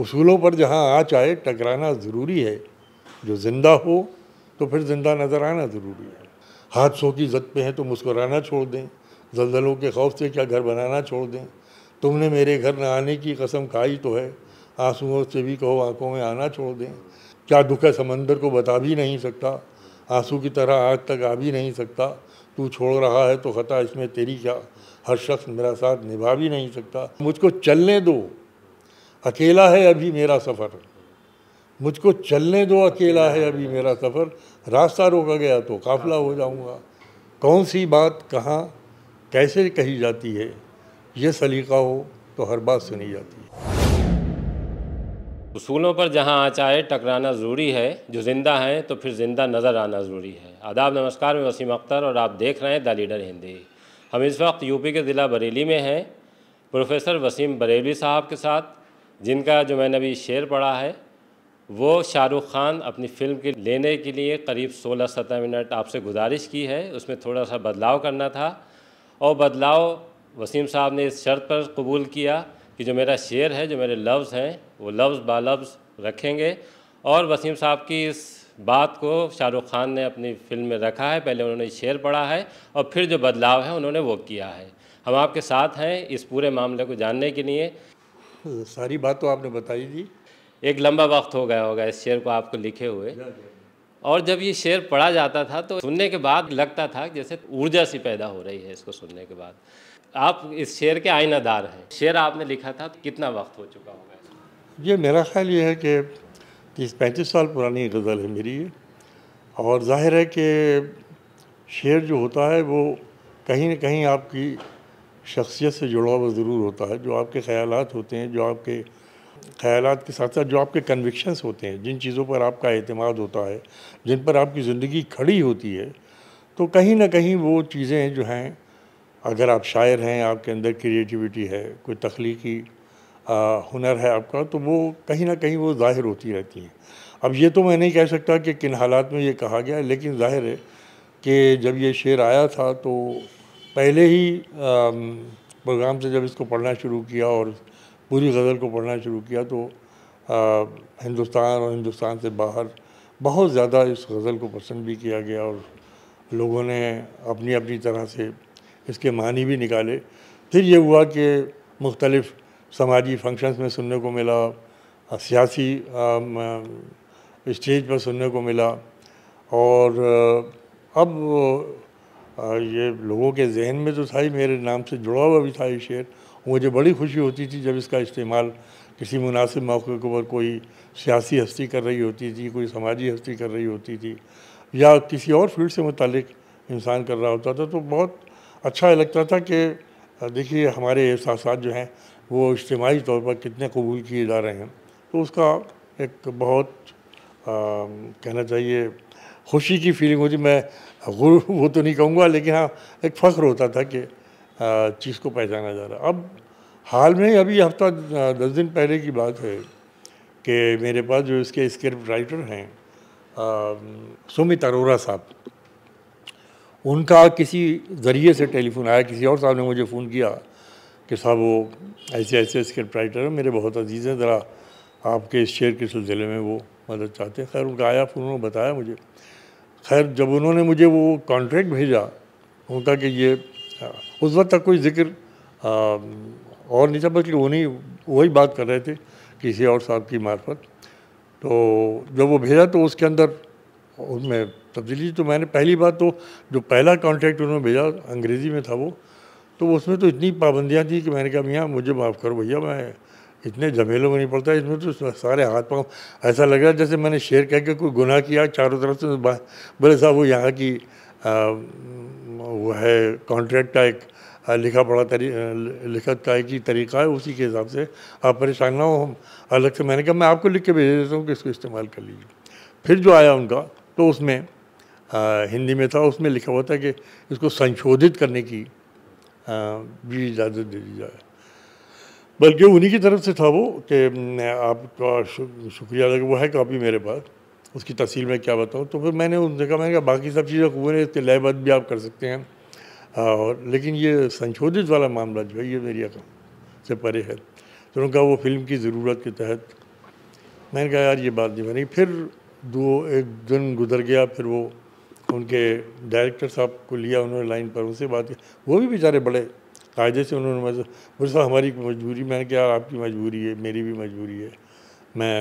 उसूलों पर जहाँ आ चाहे टकराना ज़रूरी है जो ज़िंदा हो तो फिर ज़िंदा नज़र आना ज़रूरी है हादसों की जद पे हैं तो मुस्कुराना छोड़ दें जलजलों के खौफ से क्या घर बनाना छोड़ दें तुमने मेरे घर न आने की कसम खाई तो है आंसुओं से भी कहो आंखों में आना छोड़ दें क्या दुख है समंदर को बता भी नहीं सकता आंसू की तरह आग तक आ भी नहीं सकता तू छोड़ रहा है तो ख़ता इसमें तेरी क्या हर शख्स मेरा साथ निभा भी नहीं सकता मुझको चलने दो अकेला है अभी मेरा सफ़र मुझको चलने दो अकेला है अभी मेरा सफ़र रास्ता रोका गया तो काफिला हो जाऊंगा कौन सी बात कहाँ कैसे कही जाती है ये सलीका हो तो हर बात सुनी जाती है उसूलों पर जहाँ आ चाहे टकराना ज़रूरी है जो ज़िंदा हैं तो फिर ज़िंदा नज़र आना ज़रूरी है आदाब नमस्कार मैं वसीम अख्तर और आप देख रहे हैं द लीडर हिंदी हम इस वक्त यूपी के ज़िला बरेली में हैं प्रोफेसर वसीम बरेली साहब के साथ जिनका जो मैंने अभी शेर पढ़ा है वो शाहरुख खान अपनी फ़िल्म के लेने के लिए करीब 16-17 मिनट आपसे गुजारिश की है उसमें थोड़ा सा बदलाव करना था और बदलाव वसीम साहब ने इस शर्त पर कबूल किया कि जो मेरा शेर है जो मेरे लफ्ज़ हैं वो लफ्ज़ बा लफ्ज़ रखेंगे और वसीम साहब की इस बात को शाहरुख खान ने अपनी फिल्म में रखा है पहले उन्होंने शेर पढ़ा है और फिर जो बदलाव है उन्होंने वो किया है हम आपके साथ हैं इस पूरे मामले को जानने के लिए सारी बात तो आपने बताई थी एक लंबा वक्त हो गया होगा इस शेर को आपको लिखे हुए और जब ये शेर पढ़ा जाता था तो सुनने के बाद लगता था जैसे ऊर्जा सी पैदा हो रही है इसको सुनने के बाद आप इस शेर के आइनादार हैं शेर आपने लिखा था तो कितना वक्त हो चुका होगा ये मेरा ख्याल ये है कि तीस पैंतीस साल पुरानी गज़ल है मेरी ये और जाहिर है कि शेर जो होता है वो कहीं ना कहीं आपकी शख्सियत से जुड़ा हुआ ज़रूर होता है जो आपके ख्याल होते हैं जो आपके ख्याल के साथ साथ जो आपके कन्विक्शंस होते हैं जिन चीज़ों पर आपका अहतमाद होता है जिन पर आपकी ज़िंदगी खड़ी होती है तो कहीं ना कहीं वो चीज़ें जो हैं अगर आप शायर हैं आपके अंदर क्रिएटिविटी है कोई तख्लीकी हुनर है आपका तो वो कहीं ना कहीं वो ज़ाहिर होती रहती हैं अब ये तो मैं नहीं कह सकता कि किन हालात में ये कहा गया लेकिन ज़ाहिर है कि जब ये शेर आया था तो पहले ही प्रोग्राम से जब इसको पढ़ना शुरू किया और पूरी गज़ल को पढ़ना शुरू किया तो आ, हिंदुस्तान और हिंदुस्तान से बाहर बहुत ज़्यादा इस गज़ल को पसंद भी किया गया और लोगों ने अपनी अपनी तरह से इसके मानी भी निकाले फिर ये हुआ कि मुख्तलफ़ समाजी फंक्शंस में सुनने को मिला सियासी स्टेज पर सुनने को मिला और अब ये लोगों के जहन में तो था ही मेरे नाम से जुड़ा हुआ भी था ये शेर मुझे बड़ी खुशी होती थी जब इसका इस्तेमाल किसी मुनासिब मौके के ऊपर कोई सियासी हस्ती कर रही होती थी कोई समाजी हस्ती कर रही होती थी या किसी और फील्ड से मुतक इंसान कर रहा होता था तो बहुत अच्छा लगता था कि देखिए हमारे एहसास जो हैं वो इज्तमाही तौर पर कितने कबूल किए जा रहे हैं तो उसका एक बहुत आ, कहना चाहिए खुशी की फीलिंग होती मैं गुरु वो तो नहीं कहूँगा लेकिन हाँ एक फ़ख्र होता था कि चीज़ को पहचाना जा रहा अब हाल में अभी हफ्ता दस दिन पहले की बात है कि मेरे पास जो इसके स्क्रिप्ट राइटर हैं सुमित अरोरा साहब उनका किसी ज़रिए से टेलीफोन आया किसी और साहब ने मुझे फ़ोन किया कि साहब वो ऐसे ऐसे स्क्रिप्ट राइटर हैं मेरे बहुत अजीज़ हैं ज़रा आपके इस शेयर के सिलसिले में वो मदद चाहते हैं खैर उनका आया फ़ोन उन्होंने बताया मुझे खैर जब उन्होंने मुझे वो कॉन्ट्रैक्ट भेजा उनका कि ये हाँ, उस वक्त तक कोई जिक्र और नहीं था बल्कि उन्हीं वही बात कर रहे थे किसी और साहब की मार्फत तो जब वो भेजा तो उसके अंदर उसमें तब्दीली तो मैंने पहली बात तो जो पहला कॉन्ट्रैक्ट उन्होंने भेजा अंग्रेज़ी में था वो तो उसमें तो इतनी पाबंदियाँ थी कि मैंने कहा मियाँ मुझे माफ़ करो भैया मैं इतने झमेलों में नहीं पड़ता इसमें तो सारे हाथ पाँव ऐसा लग रहा है जैसे मैंने शेर कह के कोई गुनाह किया चारों तरफ से तो बोले साहब वो यहाँ की आ, वो है कॉन्ट्रैक्ट का एक लिखा पढ़ा तरी लिखत का एक तरीका है उसी के हिसाब से आप परेशान ना हो हम अलग से मैंने कहा मैं आपको लिख के भेज देता हूँ कि इसको इस्तेमाल कर लीजिए फिर जो आया उनका तो उसमें आ, हिंदी में था उसमें लिखा हुआ था कि इसको संशोधित करने की आ, भी इजाज़त दे दी जाए बल्कि उन्हीं की तरफ से था वो कि आपका शुक्रिया अदा वो है कापी मेरे पास उसकी तफसील में क्या बताऊँ तो फिर मैंने उनसे कहा मैंने कहा बाकी सब चीज़ें खूब इसके लयबद्ध भी आप कर सकते हैं और लेकिन ये संशोधित वाला मामला जो है ये मेरी अकम से परे है तो कहा वो फिल्म की ज़रूरत के तहत मैंने कहा यार ये बात नहीं बनी फिर दो एक दिन गुजर गया फिर वो उनके डायरेक्टर साहब को लिया उन्होंने लाइन पर उनसे बात की वो भी बेचारे बड़े कायदे से उन्होंने मुझे बोले तो साहब हमारी मजबूरी मैंने क्या आपकी मजबूरी है मेरी भी मजबूरी है मैं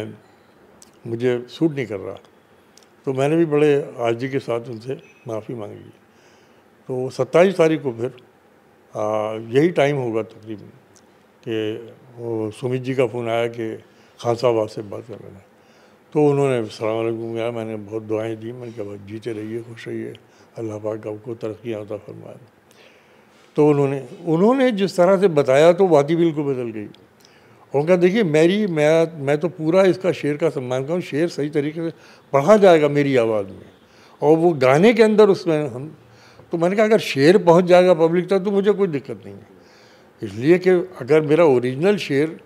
मुझे सूट नहीं कर रहा तो मैंने भी बड़े आजी के साथ उनसे माफ़ी मांगी तो सत्ताईस तारीख को फिर आ, यही टाइम होगा तकरीबन कि सुमित जी का फ़ोन आया कि खान साहब आपसे बात कर रहे हैं तो उन्होंने सलामकुम कहा मैंने बहुत दुआएं दी मैंने कहा जीते रहिए खुश रहिए अल्लाह पाक आपको तरक्याँ फरमाया तो उन्होंने उन्होंने जिस तरह से बताया तो वादी बिल्कुल बदल गई उनका देखिए मेरी मैं मैं तो पूरा इसका शेर का सम्मान करूँ शेर सही तरीके से पढ़ा जाएगा मेरी आवाज़ में और वो गाने के अंदर उसमें हम तो मैंने कहा अगर शेर पहुंच जाएगा पब्लिक तक तो मुझे कोई दिक्कत नहीं है इसलिए कि अगर मेरा ओरिजिनल शेर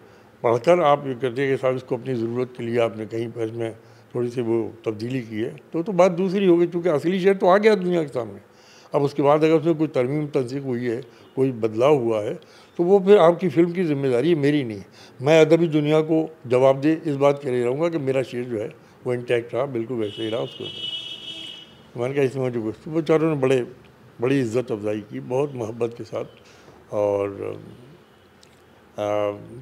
पढ़कर आप ये करते कि साहब इसको अपनी ज़रूरत के लिए आपने कहीं पर इसमें थोड़ी सी वो तब्दीली की है तो तो बात दूसरी हो गई क्योंकि असली शेर तो आ गया दुनिया के सामने अब उसके बाद अगर उसमें कोई तरमीम तनसीक हुई है कोई बदलाव हुआ है तो वो फिर आपकी फ़िल्म की जिम्मेदारी मेरी नहीं मैं अदबी दुनिया को जवाब दे इस बात के लिए रहूँगा कि मेरा शेर जो है वो इंटैक्ट रहा बिल्कुल वैसे ही रहा उसको मैंने कहा इसमें जो कुछ वो चारों ने बड़े बड़ी इज्जत अफजाई की बहुत मोहब्बत के साथ और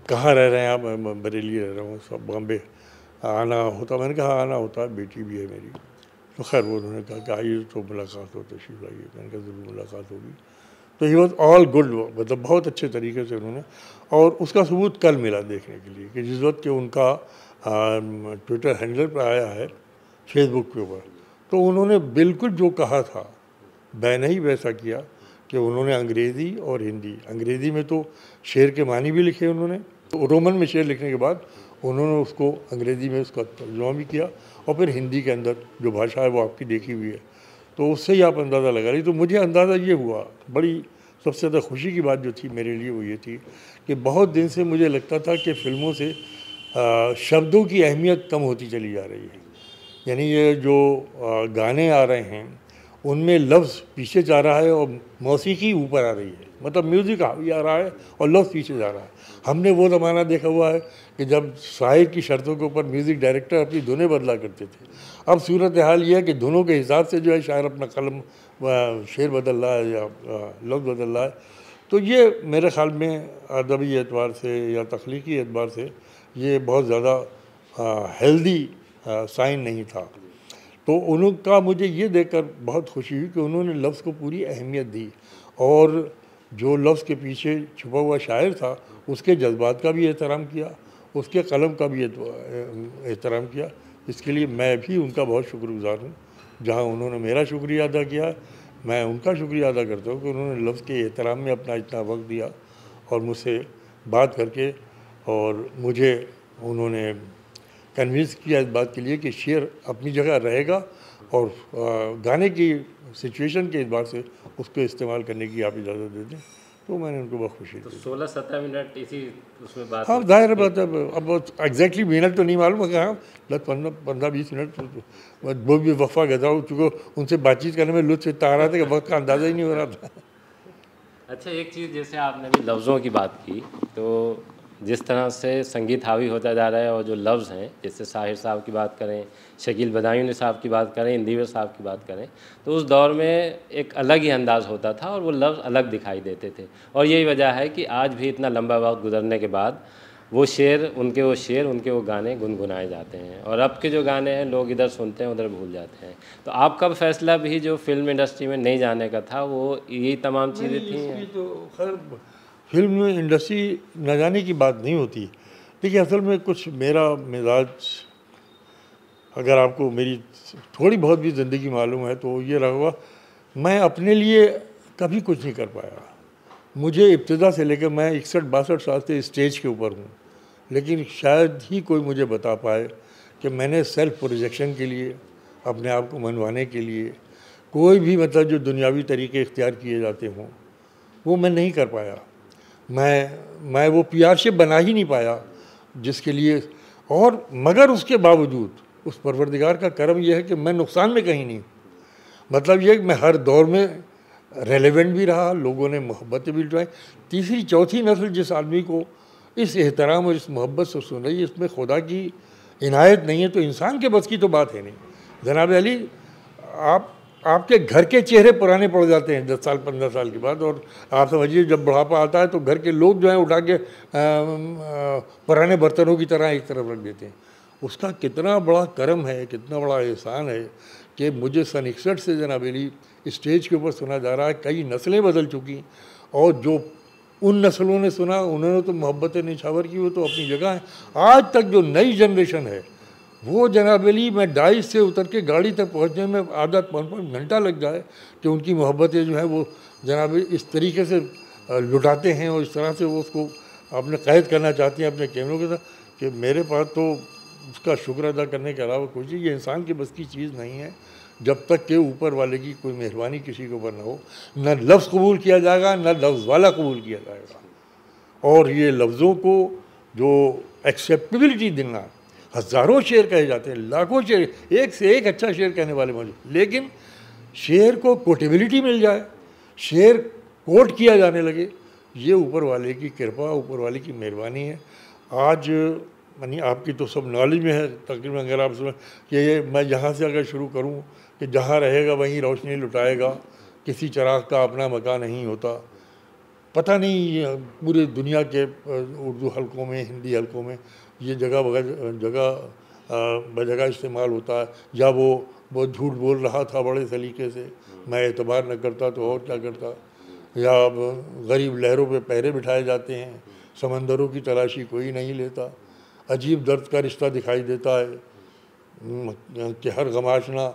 कहाँ रह रहे हैं आप बरेली रह रहा हूँ सब बॉम्बे आना होता मैंने कहा आना होता बेटी भी है मेरी तो खैर वो उन्होंने कहा कि आइए तो मुलाकात हो तशरीफ लाइए मैंने कहा ज़रूर मुलाकात होगी तो ही वॉज ऑल गुड मतलब बहुत अच्छे तरीके से उन्होंने और उसका सबूत कल मिला देखने के लिए कि जिस वक्त के उनका ट्विटर हैंडल पर आया है फेसबुक के ऊपर तो उन्होंने बिल्कुल जो कहा था मैंने ही वैसा किया कि उन्होंने अंग्रेज़ी और हिंदी अंग्रेज़ी में तो शेर के मानी भी लिखे उन्होंने तो रोमन में शेर लिखने के बाद उन्होंने उसको अंग्रेज़ी में उसका तर्जुमा भी किया और फिर हिंदी के अंदर जो भाषा है वो आपकी देखी हुई है तो उससे ही आप अंदाज़ा लगा रही तो मुझे अंदाज़ा ये हुआ बड़ी सबसे ज़्यादा खुशी की बात जो थी मेरे लिए वो ये थी कि बहुत दिन से मुझे लगता था कि फ़िल्मों से शब्दों की अहमियत कम होती चली जा रही है यानी ये जो गाने आ रहे हैं उनमें लफ्ज़ पीछे जा रहा है और मौसीकी ऊपर आ रही है मतलब म्यूज़िक आ रहा है और लफ्ज़ पीछे जा रहा है हमने वो ज़माना देखा हुआ है कि जब शायर की शर्तों के ऊपर म्यूज़िक डायरेक्टर अपनी धुनें बदला करते थे अब सूरत हाल यह है कि धुनों के हिसाब से जो है शायर अपना कलम शेर बदल रहा है या लफ्ज़ बदल रहा है तो ये मेरे ख़्याल में अदबी एतबार से या तख्लीकी एतबार से ये बहुत ज़्यादा हेल्दी साइन नहीं था तो उनका मुझे ये देखकर बहुत खुशी हुई कि उन्होंने लफ्ज़ को पूरी अहमियत दी और जो लफ्ज़ के पीछे छुपा हुआ शायर था उसके जज्बात का भी एहतराम किया उसके कलम का भी एहतराम किया इसके लिए मैं भी उनका बहुत शुक्रगुजार हूँ जहाँ उन्होंने मेरा शुक्रिया अदा किया मैं उनका शुक्रिया अदा करता हूँ कि उन्होंने लफ्ज़ के एहतराम में अपना इतना वक्त दिया और मुझसे बात करके और मुझे उन्होंने कन्विंस किया इस बात के लिए कि शेर अपनी जगह रहेगा और गाने की सिचुएशन के अतबार से उसको इस्तेमाल करने की आप इजाज़त दे दें तो मैंने उनको बहुत खुशी तो सोलह सत्रह मिनट इसी उसमें बात हाँ जाहिर बात अब अब एग्जैक्टली मिनट तो नहीं मालूम कहाँ हाँ दस पंद्रह पंद्रह बीस मिनट तो, तो, वो भी वफा गजा हो चुके उनसे बातचीत करने में लुत्फ इतना आ रहा था कि वक्त का अंदाज़ा ही नहीं हो रहा था अच्छा एक चीज़ जैसे आपने भी लफ्ज़ों की बात की तो जिस तरह से संगीत हावी होता जा रहा है और जो लफ्ज़ हैं जैसे साहिर साहब की बात करें शकील बदायून साहब की बात करें इंदिवर साहब की बात करें तो उस दौर में एक अलग ही अंदाज़ होता था और वो लफ्ज़ अलग दिखाई देते थे और यही वजह है कि आज भी इतना लंबा वक्त गुजरने के बाद वो शेर उनके वो शेर उनके वो गाने गुनगुनाए जाते हैं और अब के जो गाने हैं लोग इधर सुनते हैं उधर भूल जाते हैं तो आपका फैसला भी जो फिल्म इंडस्ट्री में नहीं जाने का था वो यही तमाम चीज़ें थी तो फिल्म इंडस्ट्री न जाने की बात नहीं होती देखिए असल में कुछ मेरा मिजाज अगर आपको मेरी थोड़ी बहुत भी ज़िंदगी मालूम है तो ये रहा हुआ मैं अपने लिए कभी कुछ नहीं कर पाया मुझे इब्तदा से लेकर मैं इकसठ बासठ साल से स्टेज के ऊपर हूँ लेकिन शायद ही कोई मुझे बता पाए कि मैंने सेल्फ प्रोजेक्शन के लिए अपने आप को मनवाने के लिए कोई भी मतलब जो दुनियावी तरीके इख्तियार किए जाते हों वो मैं नहीं कर पाया मैं मैं वो पीआरशिप बना ही नहीं पाया जिसके लिए और मगर उसके बावजूद उस परवरदिगार का कर्म यह है कि मैं नुकसान में कहीं नहीं मतलब यह मैं हर दौर में रेलेवेंट भी रहा लोगों ने मोहब्बत भी जुटाई तीसरी चौथी नस्ल जिस आदमी को इस एहतराम और इस मोहब्बत से सुन रही है इसमें खुदा की इनायत नहीं है तो इंसान के बस की तो बात है नहीं जनाब अली आप आपके घर के चेहरे पुराने पड़ जाते हैं दस साल पंद्रह साल के बाद और आप समझिए जब बुढ़ापा आता है तो घर के लोग जो हैं उठा के पुराने बर्तनों की तरह एक तरफ रख देते हैं उसका कितना बड़ा करम है कितना बड़ा एहसान है कि मुझे सन इकसठ से मेरी स्टेज के ऊपर सुना जा रहा है कई नस्लें बदल चुकी और जो उन नस्लों ने सुना उन्होंने तो मोहब्बत निछावर की वो तो अपनी जगह है आज तक जो नई जनरेशन है वो जनाबली मैं डाइस से उतर के गाड़ी तक पहुंचने में आधा पौन पौन घंटा लग जाए कि उनकी मोहब्बतें जो हैं वो जनाबली इस तरीके से लुटाते हैं और इस तरह से वो उसको अपने कैद करना चाहती हैं अपने कैमरों के साथ कि मेरे पास तो उसका शुक्र अदा करने के अलावा कुछ ये इंसान के बस की चीज़ नहीं है जब तक के ऊपर वाले की कोई मेहरबानी किसी के ऊपर ना हो न लफ्ज़ कबूल किया जाएगा न लफ्ज़ वाला कबूल किया जाएगा और ये लफ्ज़ों को जो एक्सेप्टेबिलिटी देना हज़ारों शेर कहे जाते हैं लाखों शेर एक से एक अच्छा शेर कहने वाले मौजूद लेकिन शेर को कोटेबिलिटी मिल जाए शेर कोट किया जाने लगे ये ऊपर वाले की कृपा ऊपर वाले की मेहरबानी है आज मानी आपकी तो सब नॉलेज में है तकरीबन अगर आप समझ कि ये मैं यहाँ से अगर शुरू करूँ कि जहाँ रहेगा वहीं रोशनी लुटाएगा किसी चराग का अपना मकान नहीं होता पता नहीं पूरे दुनिया के उर्दू हलकों में हिंदी हलकों में ये जगह बगैर जगह बजगह इस्तेमाल होता है या वो बहुत झूठ बोल रहा था बड़े सलीके से मैं एतबार न करता तो और क्या करता या गरीब लहरों पे पहरे बिठाए जाते हैं समंदरों की तलाशी कोई नहीं लेता अजीब दर्द का रिश्ता दिखाई देता है कि हर गमाशना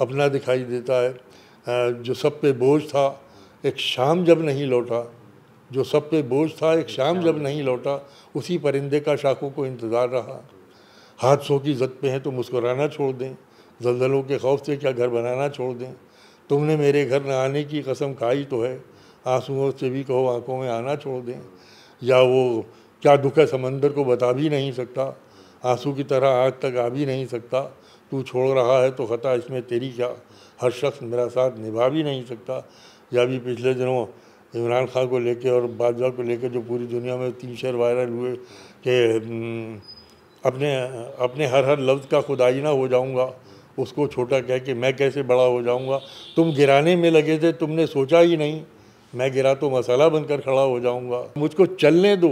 अपना दिखाई देता है जो सब पे बोझ था एक शाम जब नहीं लौटा जो सब पे बोझ था एक शाम जब नहीं लौटा उसी परिंदे का शाखों को इंतज़ार रहा हादसों की जद पे हैं तो मुस्कुराना छोड़ दें जलजलों के खौफ से क्या घर बनाना छोड़ दें तुमने मेरे घर न आने की कसम खाई तो है आंसुओं से भी कहो आंखों में आना छोड़ दें या वो क्या दुख है समंदर को बता भी नहीं सकता आंसू की तरह आँख तक आ भी नहीं सकता तू छोड़ रहा है तो ख़ता इसमें तेरी क्या हर शख्स मेरा साथ निभा भी नहीं सकता या भी पिछले दिनों इमरान खान को लेके और बाजवा को लेके जो पूरी दुनिया में तीन शेर वायरल हुए कि हम्म, अपने अपने हर हर लफ्ज़ का खुदाई ना हो जाऊँगा उसको छोटा कह के मैं कैसे बड़ा हो जाऊँगा तुम गिराने में लगे थे तुमने सोचा ही नहीं मैं गिरा तो मसाला बनकर खड़ा हो जाऊँगा मुझको चलने दो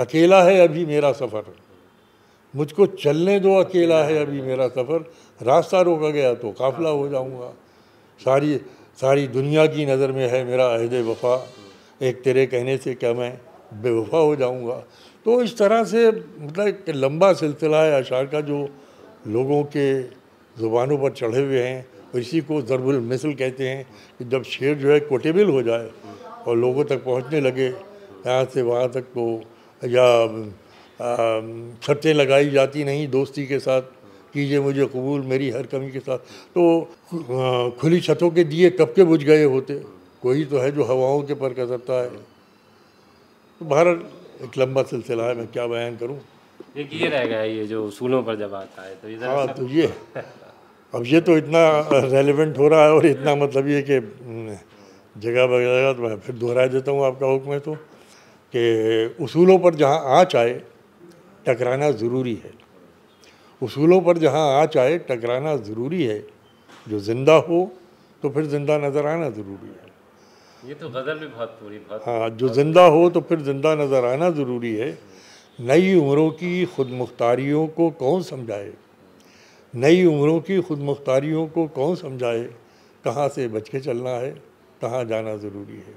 अकेला है अभी मेरा सफ़र मुझको चलने दो अकेला है अभी मेरा सफ़र रास्ता रोका गया तो काफिला हो जाऊँगा सारी सारी दुनिया की नज़र में है मेरा अहद वफा एक तेरे कहने से क्या मैं बेवफा हो जाऊँगा तो इस तरह से मतलब एक लंबा सिलसिला है अशार का जो लोगों के ज़ुबानों पर चढ़े हुए हैं और इसी को ज़रबुल मिसल कहते हैं कि जब शेर जो है कोटेबल हो जाए और लोगों तक पहुंचने लगे यहाँ से वहाँ तक तो या छतें लगाई जाती नहीं दोस्ती के साथ कीजिए मुझे कबूल मेरी हर कमी के साथ तो खुली छतों के दिए कब के बुझ गए होते कोई तो है जो हवाओं के पर कसरता है तो भारत एक लंबा सिलसिला है मैं क्या बयान करूँ एक ये रह गया ये जो उसूलों पर जब आता है तो इधर हाँ तो ये अब ये तो इतना रेलिवेंट हो रहा है और इतना मतलब ये कि जगह वगैरह तो मैं फिर दोहरा देता हूँ आपका हुक्म तो कि उसूलों पर जहाँ आँच आए टकराना ज़रूरी है उसूलों पर जहाँ आ चाहे टकराना ज़रूरी है जो ज़िंदा हो तो फिर ज़िंदा नज़र आना ज़रूरी है ये तो गज़ल भी बहुत पूरी बात हाँ जो ज़िंदा हो तो फिर ज़िंदा नज़र आना ज़रूरी है नई उम्रों की खुद मुख्तारियों को कौन समझाए नई उम्रों की खुद मुख्तारियों को कौन समझाए कहाँ से बच के चलना है कहाँ जाना ज़रूरी है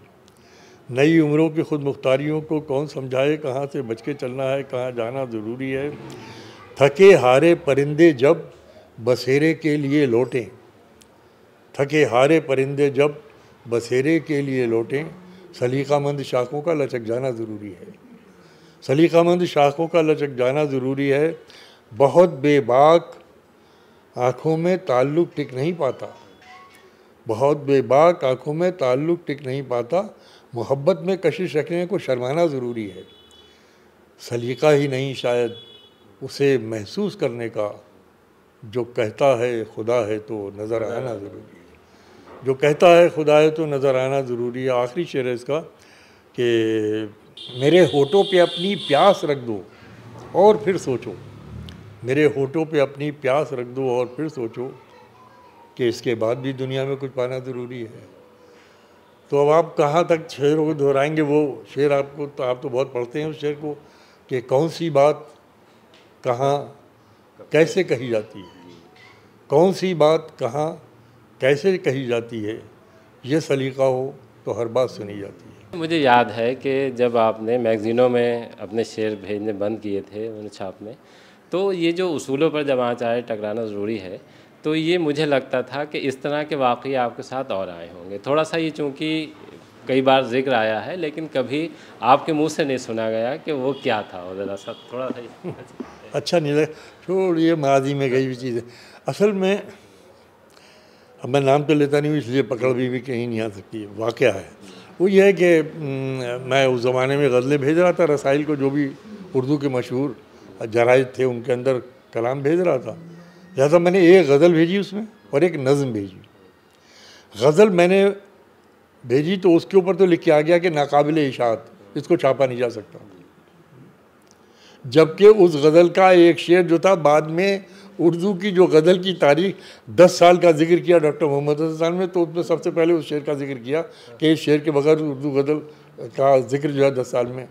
नई उम्रों की खुद मुख्तारियों को कौन समझाए कहाँ से बच के चलना है कहाँ जाना ज़रूरी है थके हारे परिंदे जब बसेरे के लिए लौटें थके हारे परिंदे जब बसेरे के लिए लौटें सलीकामंद शाखों का लचक जाना ज़रूरी है सलीकामंद शाखों का लचक जाना ज़रूरी है बहुत बेबाक आँखों में ताल्लुक़ टिक नहीं पाता बहुत बेबाक आँखों में ताल्लुक़ टिक नहीं पाता मोहब्बत में कशिश रखने को शर्माना ज़रूरी है सलीका ही नहीं शायद उसे महसूस करने का जो कहता है खुदा है तो नज़र आना ज़रूरी है जो कहता है खुदा है तो नज़र आना ज़रूरी है आखिरी शेर है इसका कि मेरे होठों पे अपनी प्यास रख दो और फिर सोचो मेरे होठों पे अपनी प्यास रख दो और फिर सोचो कि इसके बाद भी दुनिया में कुछ पाना ज़रूरी है तो अब आप कहाँ तक शेर को दोहराएंगे वो शेर आपको तो आप तो बहुत पढ़ते हैं उस शेर को कि कौन सी बात कहाँ कैसे कही जाती है कौन सी बात कहाँ कैसे कही जाती है ये सलीका हो तो हर बात सुनी जाती है मुझे याद है कि जब आपने मैगज़ीनों में अपने शेर भेजने बंद किए थे उन्हें छाप में तो ये जो उसूलों पर जब आँच आए टकराना ज़रूरी है तो ये मुझे लगता था कि इस तरह के वाक़ आपके साथ और आए होंगे थोड़ा सा ये चूँकि कई बार जिक्र आया है लेकिन कभी आपके मुंह से नहीं सुना गया कि वो क्या था ज़रा सा थोड़ा सा अच्छा नहीं लगा छोड़ ये माजी में गई हुई चीज़ है असल में अब मैं नाम तो लेता नहीं हूँ इसलिए पकड़ भी, भी कहीं नहीं आ सकती है वाक़ है वो ये है कि मैं उस ज़माने में गज़लें भेज रहा था रसाइल को जो भी उर्दू के मशहूर जराइज थे उनके अंदर कलाम भेज रहा था लिहाजा मैंने एक गज़ल भेजी उसमें और एक नज़म भेजी गज़ल मैंने भेजी तो उसके ऊपर तो लिख के आ गया कि नाकबिल इशात इसको छापा नहीं जा सकता जबकि उस गज़ल का एक शेर जो था बाद में उर्दू की जो गज़ल की तारीख दस साल का जिक्र किया डॉक्टर मोहम्मद हसन ने तो उसमें सबसे पहले उस शेर का जिक्र किया कि इस शेर के बगैर उर्दू गज़ल का जिक्र जो है दस साल में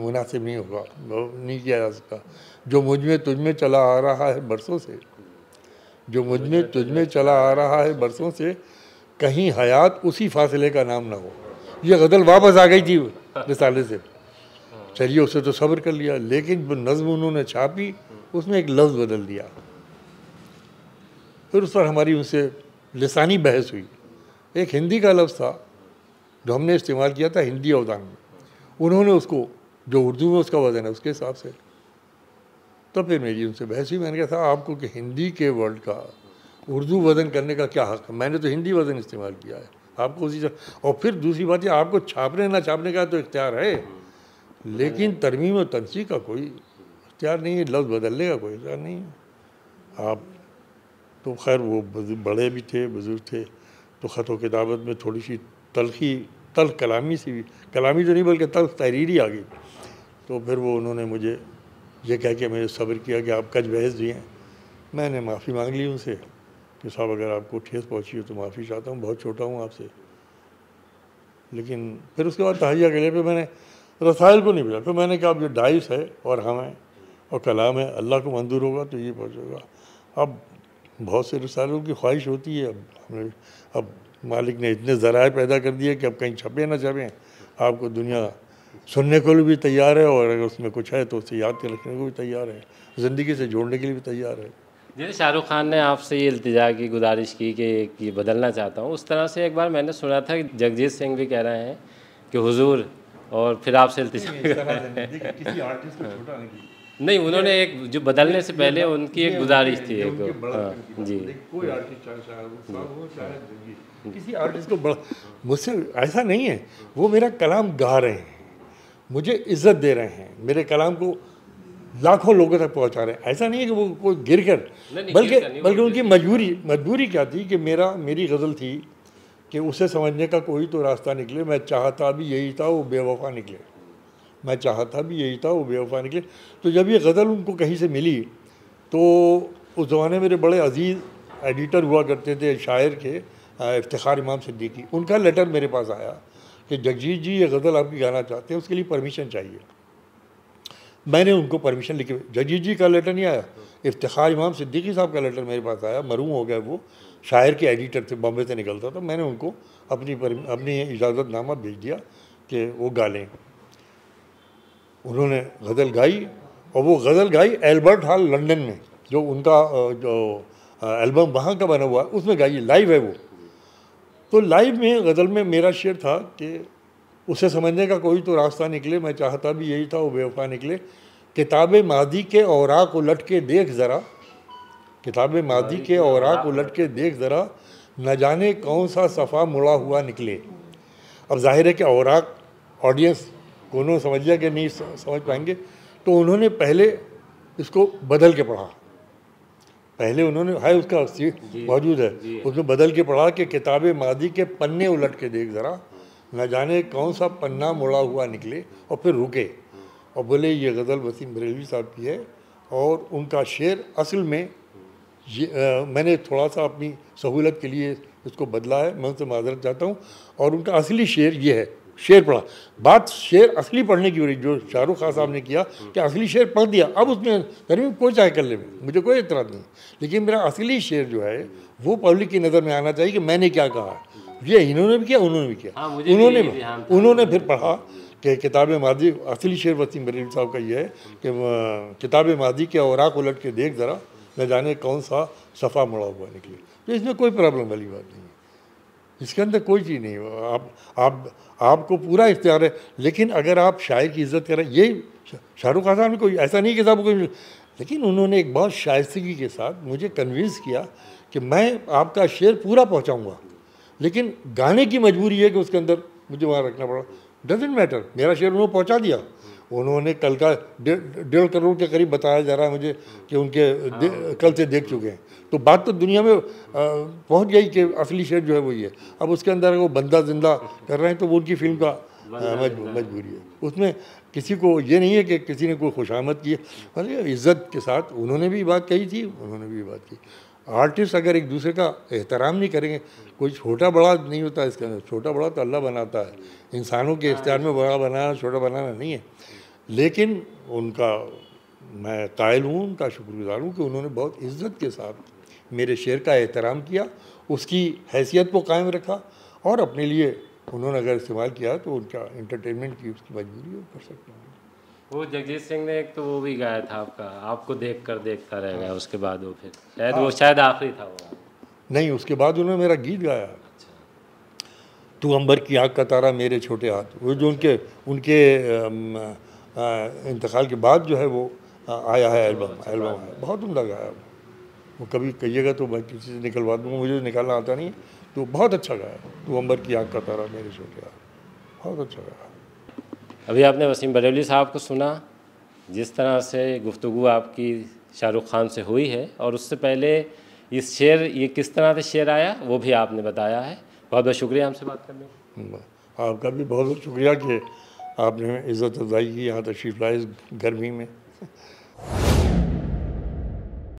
मुनासिब नहीं होगा नहीं किया जा सकता जो मुझ में तुझ में चला आ रहा है बरसों से जो मुझ में तुझ में चला आ रहा है बरसों से कहीं हयात उसी फासले का नाम ना हो यह गज़ल वापस आ गई थी मिसाले से चलिए उसे तो सब्र कर लिया लेकिन जो नज्म उन्होंने छापी उसमें एक लफ्ज़ बदल दिया फिर उस पर हमारी उनसे लसानी बहस हुई एक हिंदी का लफ्ज़ था जो हमने इस्तेमाल किया था हिंदी अवदान में उन्होंने उसको जो उर्दू में उसका वजन है उसके हिसाब से तो फिर मेरी उनसे बहस हुई मैंने कहा था आपको कि हिंदी के वर्ड का उर्दू वजन करने का क्या हक है मैंने तो हिंदी वजन इस्तेमाल किया है आपको उसी और फिर दूसरी बात ये आपको छापने ना छापने का तो इख्तियार है लेकिन तरमीम और तनसी का कोई इख्तियार नहीं है लफ्ज़ बदलने का कोई इख्तियार नहीं है आप तो खैर वो बड़े भी थे बुज़ुर्ग थे तो ख़त व किताबत में थोड़ी सी तलखी तल्ख कलामी सी भी कलामी तो नहीं बल्कि तल्ख तहरीरी आ गई तो फिर वो उन्होंने मुझे ये कह के मुझे सब्र किया कि आप कच बहस दिए हैं मैंने माफ़ी मांग ली उनसे कि साहब अगर आपको ठेस पहुँची हो तो माफ़ी चाहता हूँ बहुत छोटा हूँ आपसे लेकिन फिर उसके बाद तहैया के लिए पे मैंने रसायल को नहीं भेजा फिर मैंने कहा अब जो डाइस है और हम हैं और कलाम है अल्लाह को मंजूर होगा तो ये पहुँचेगा अब बहुत से रसायलों की ख्वाहिश होती है अब हमने अब मालिक ने इतने ज़राए पैदा कर दिए कि अब कहीं छपे ना छपें आपको दुनिया सुनने को भी तैयार है और अगर उसमें कुछ है तो उसे याद के रखने को भी तैयार है ज़िंदगी से जोड़ने के लिए भी तैयार है जैसे शाहरुख खान ने आपसे ये अल्तजा की गुजारिश की कि ये बदलना चाहता हूँ उस तरह से एक बार मैंने सुना था कि जगजीत सिंह भी कह रहे हैं कि हुजूर और फिर आपसे नहीं उन्होंने एक जो बदलने से पहले उनकी एक गुजारिश थी एक हाँ, जी कोई किसी आर्टिस्ट को बड़ा मुझसे ऐसा नहीं है वो मेरा कलाम गा रहे हैं मुझे इज्जत दे रहे हैं मेरे कलाम को लाखों लोगों तक पहुंचा रहे हैं ऐसा नहीं है कि वो कोई गिर कर बल्कि बल्कि उनकी मजबूरी मजबूरी क्या थी कि मेरा मेरी गज़ल थी कि उसे समझने का कोई तो रास्ता निकले मैं चाहता भी यही था वो बेवफा निकले मैं चाहता भी यही था वो बेवफा निकले तो जब ये गज़ल उनको कहीं से मिली तो उस ज़माने मेरे बड़े अजीज़ एडिटर हुआ करते थे शायर के इफ्तार इमाम सिद्दीकी उनका लेटर मेरे पास आया कि जगजीत जी ये गज़ल आपकी गाना चाहते हैं उसके लिए परमिशन चाहिए मैंने उनको परमिशन लिखी जजीज जी का लेटर नहीं आया इफ्तार इमाम सिद्दीकी साहब का लेटर मेरे पास आया मरूम हो गया वो शायर के एडिटर थे बॉम्बे से निकलता था मैंने उनको अपनी अपनी इजाज़तनामा भेज दिया कि वो गा लें उन्होंने गज़ल गाई और वो गज़ल गाई एल्बर्ट हॉल लंदन में जो उनका जो एल्बम वहाँ का बना हुआ है उसमें गाई लाइव है वो तो लाइव में गज़ल में मेरा शेर था कि उसे समझने का कोई तो रास्ता निकले मैं चाहता भी यही था वो बेवफा निकले किताब मादी के को उलट के देख ज़रा किताब मादी के औराक उलट के देख ज़रा न जाने कौन सा सफ़ा मुड़ा हुआ निकले अब जाहिर है कि औराक ऑडियंस कोनो समझ लिया कि नहीं समझ पाएंगे तो उन्होंने पहले इसको बदल के पढ़ा पहले उन्होंने है उसका मौजूद है उसमें बदल के पढ़ा कि किताब मादी के पन्ने उलट के देख ज़रा न जाने कौन सा पन्ना मुड़ा हुआ निकले और फिर रुके और बोले ये गज़ल वसीम बरेलवी साहब की है और उनका शेर असल में ये आ, मैंने थोड़ा सा अपनी सहूलत के लिए इसको बदला है मैं उनसे माजरत चाहता हूँ और उनका असली शेर ये है शेर पढ़ा बात शेर असली पढ़ने की हो रही जो शाहरुख खान साहब ने किया कि असली शेर पढ़ दिया अब उसमें गर्मी कोई चाहे कर ले मुझे कोई इतराज़ नहीं लेकिन मेरा असली शेर जो है वो पब्लिक की नज़र में आना चाहिए कि मैंने क्या कहा ये इन्होंने भी किया उन्होंने भी किया हाँ, उन्होंने भी, उन्होंने फिर पढ़ा कि किताब मादी असली शेर वसीम बरेल साहब का ये है कि किताब मादी के औराक उलट के देख ज़रा न जाने कौन सा सफ़ा मुड़ा हुआ निकले तो इसमें कोई प्रॉब्लम वाली बात नहीं है इसके अंदर कोई चीज़ नहीं आप आप आपको पूरा इख्तियार है लेकिन अगर आप शायर की इज्जत करें ये शाहरुख खान साहब कोई ऐसा नहीं किताब कोई लेकिन उन्होंने एक बहुत शायस्तगी के साथ मुझे कन्विंस किया कि मैं आपका शेर पूरा पहुँचाऊँगा लेकिन गाने की मजबूरी है कि उसके अंदर मुझे वहाँ रखना पड़ा डजेंट मैटर मेरा शेयर उन्होंने पहुँचा दिया उन्होंने कल का डेढ़ करोड़ के करीब बताया जा रहा है मुझे कि उनके हाँ। कल से देख चुके हैं तो बात तो दुनिया में पहुंच गई कि असली शेर जो है वो ये अब उसके अंदर वो बंदा जिंदा कर रहे हैं तो वो उनकी फिल्म का मजबूरी है उसमें किसी को ये नहीं है कि किसी ने कोई खुशामद की है इज़्ज़त के साथ उन्होंने भी बात कही थी उन्होंने भी बात की आर्टिस्ट अगर एक दूसरे का एहतराम नहीं करेंगे कोई छोटा बड़ा नहीं होता इसके अंदर छोटा बड़ा तो अल्लाह बनाता है इंसानों के इख्तियार में बड़ा बनाना छोटा बनाना नहीं है लेकिन उनका मैं कायल हूँ उनका शुक्रगुजार हूँ कि उन्होंने बहुत इज्जत के साथ मेरे शेर का एहतराम किया उसकी हैसियत को कायम रखा और अपने लिए उन्होंने अगर इस्तेमाल किया तो उनका इंटरटेनमेंट की उसकी मजबूरी कर सकता हूँ वो जगजीत सिंह ने एक तो वो भी गाया था आपका आपको देख कर देखता रह गया उसके बाद वो फिर शायद वो हाँ। शायद आखिरी था वो नहीं उसके बाद उन्होंने मेरा गीत गाया तू अंबर की आँख का तारा मेरे छोटे हाथ वो जो उनके उनके इंतकाल के बाद जो है वो आया है अच्छा, एल्बम अच्छा, एल्बम अच्छा। है बहुत उमदा गाया वो कभी कहिएगा तो मैं किसी से निकलवा दूँगा मुझे तो निकालना आता नहीं तो बहुत अच्छा गाया तू अंबर की आँख का तारा मेरे छोटे हाथ बहुत अच्छा गाया अभी आपने वसीम बरेली साहब को सुना जिस तरह से गुफ्तु आपकी शाहरुख खान से हुई है और उससे पहले इस शेर ये किस तरह से शेर आया वो भी आपने बताया है बहुत बहुत शुक्रिया हमसे बात करने हम्म, आपका भी बहुत बहुत शुक्रिया कि आपने इज़्ज़त अफजाई की यहाँ तशरीफ़ लाए गर्मी में